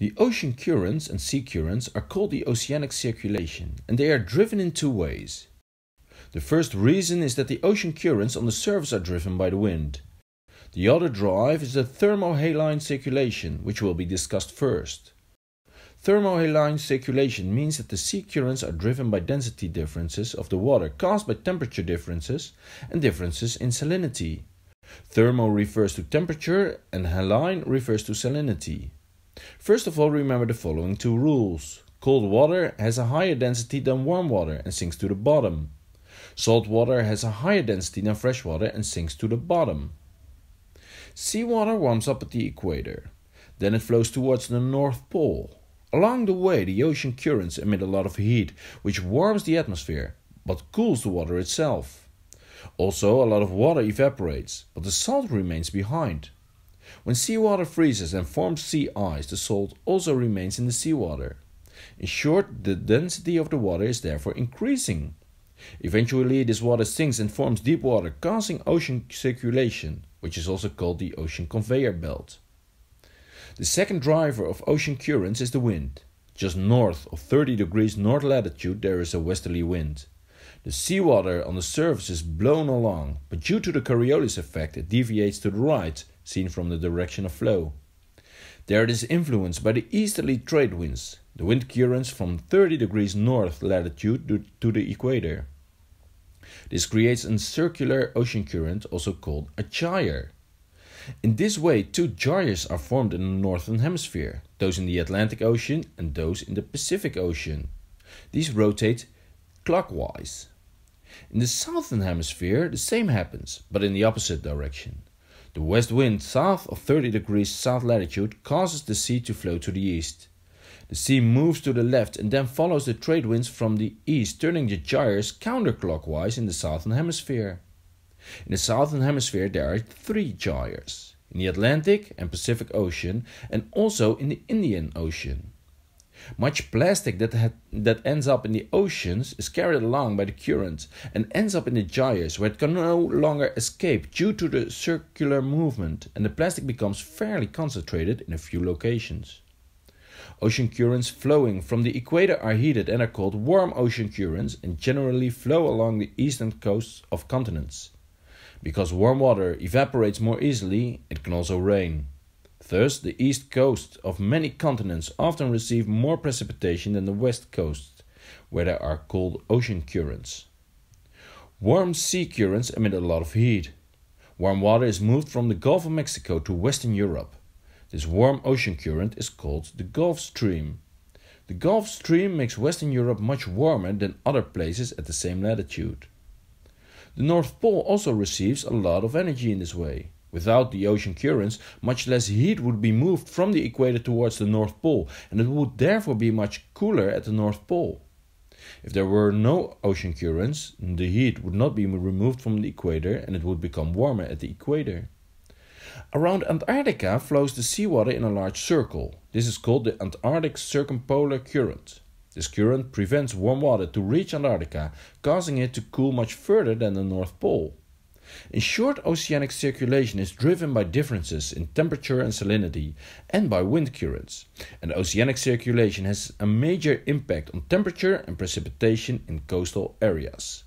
The ocean currents and sea currents are called the oceanic circulation, and they are driven in two ways. The first reason is that the ocean currents on the surface are driven by the wind. The other drive is the thermohaline circulation, which will be discussed first. Thermohaline circulation means that the sea currents are driven by density differences of the water caused by temperature differences and differences in salinity. Thermo refers to temperature and haline refers to salinity. First of all, remember the following two rules. Cold water has a higher density than warm water and sinks to the bottom. Salt water has a higher density than fresh water and sinks to the bottom. Seawater warms up at the equator. Then it flows towards the North Pole. Along the way, the ocean currents emit a lot of heat, which warms the atmosphere but cools the water itself. Also, a lot of water evaporates, but the salt remains behind. When seawater freezes and forms sea ice, the salt also remains in the seawater. In short, the density of the water is therefore increasing. Eventually, this water sinks and forms deep water, causing ocean circulation, which is also called the ocean conveyor belt. The second driver of ocean currents is the wind. Just north of 30 degrees north latitude, there is a westerly wind. The seawater on the surface is blown along, but due to the Coriolis effect, it deviates to the right seen from the direction of flow. There it is influenced by the easterly trade winds, the wind currents from 30 degrees north latitude to the equator. This creates a circular ocean current, also called a gyre. In this way, two gyres are formed in the northern hemisphere those in the Atlantic Ocean and those in the Pacific Ocean. These rotate clockwise. In the southern hemisphere, the same happens, but in the opposite direction. The west wind south of 30 degrees south latitude causes the sea to flow to the east. The sea moves to the left and then follows the trade winds from the east, turning the gyres counterclockwise in the southern hemisphere. In the southern hemisphere, there are three gyres in the Atlantic and Pacific Ocean, and also in the Indian Ocean. Much plastic that, had, that ends up in the oceans is carried along by the currents and ends up in the gyres where it can no longer escape due to the circular movement, and the plastic becomes fairly concentrated in a few locations. Ocean currents flowing from the equator are heated and are called warm ocean currents and generally flow along the eastern coasts of continents. Because warm water evaporates more easily, it can also rain. Thus, the east coast of many continents often receive more precipitation than the west coast, where there are cold ocean currents. Warm sea currents emit a lot of heat. Warm water is moved from the Gulf of Mexico to Western Europe. This warm ocean current is called the Gulf Stream. The Gulf Stream makes Western Europe much warmer than other places at the same latitude. The North Pole also receives a lot of energy in this way. Without the ocean currents, much less heat would be moved from the equator towards the North Pole, and it would therefore be much cooler at the North Pole. If there were no ocean currents, the heat would not be removed from the equator and it would become warmer at the equator. Around Antarctica flows the seawater in a large circle. This is called the Antarctic Circumpolar Current. This current prevents warm water to reach Antarctica, causing it to cool much further than the North Pole. In short, oceanic circulation is driven by differences in temperature and salinity and by wind currents, and oceanic circulation has a major impact on temperature and precipitation in coastal areas.